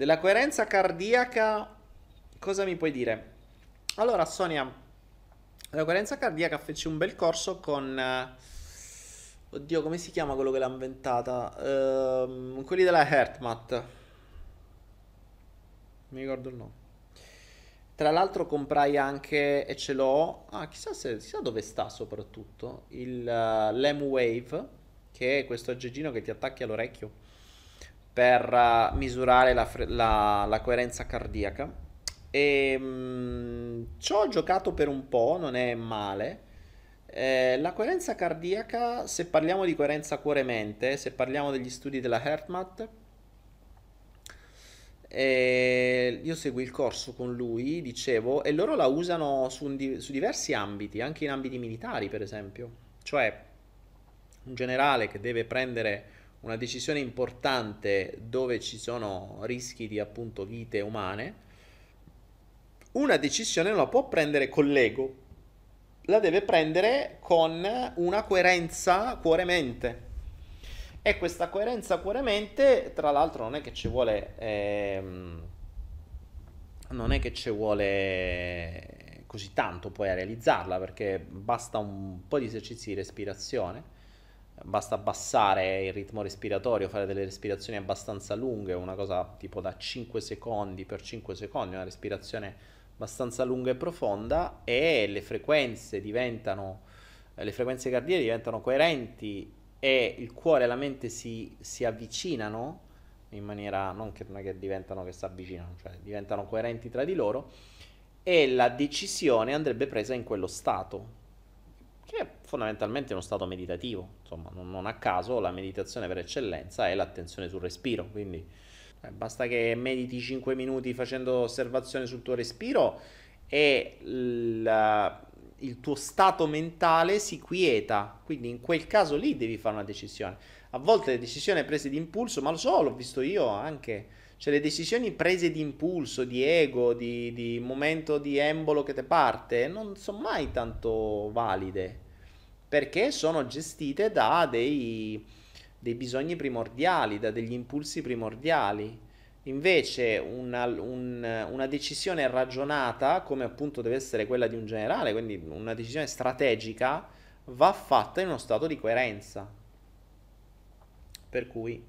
Della coerenza cardiaca, cosa mi puoi dire? Allora, Sonia, la coerenza cardiaca feci un bel corso con... Eh, oddio, come si chiama quello che l'ha inventata? Ehm, quelli della HeartMath. Mi ricordo il nome. Tra l'altro comprai anche, e ce l'ho, ah, chissà, se, chissà dove sta soprattutto, il uh, eh, Wave, che è questo aggeggino che ti attacchi all'orecchio per eh, misurare la, fre- la, la coerenza cardiaca. E, ehm, mh, ci ho giocato per un po', non è male. Eh, la coerenza cardiaca, se parliamo di coerenza cuore-mente, se parliamo degli studi della HeartMath, eh, io seguo il corso con lui, dicevo, e loro la usano su, di- su diversi ambiti, anche in ambiti militari per esempio. Cioè, un generale che deve prendere una decisione importante dove ci sono rischi di appunto vite umane, una decisione la può prendere con l'ego, la deve prendere con una coerenza cuore-mente. E questa coerenza cuore-mente, tra l'altro, non è che ci vuole... Ehm, non è che ci vuole così tanto poi a realizzarla perché basta un po' di esercizi di respirazione basta abbassare il ritmo respiratorio, fare delle respirazioni abbastanza lunghe, una cosa tipo da 5 secondi per 5 secondi, una respirazione abbastanza lunga e profonda e le frequenze diventano le frequenze cardiache diventano coerenti e il cuore e la mente si, si avvicinano in maniera non che, non che diventano che si avvicinano, cioè diventano coerenti tra di loro e la decisione andrebbe presa in quello stato, che è fondamentalmente uno stato meditativo. Insomma, non, non a caso la meditazione per eccellenza è l'attenzione sul respiro, quindi eh, basta che mediti 5 minuti facendo osservazione sul tuo respiro e la, il tuo stato mentale si quieta, quindi in quel caso lì devi fare una decisione a volte le decisioni prese di impulso, ma lo so, l'ho visto io anche. Cioè, le decisioni prese di impulso, di ego, di, di momento di embolo che te parte, non sono mai tanto valide perché sono gestite da dei, dei, bisogni primordiali, da degli impulsi primordiali. Invece una, un, una, decisione ragionata, come appunto deve essere quella di un generale, quindi una decisione strategica, va fatta in uno stato di coerenza per cui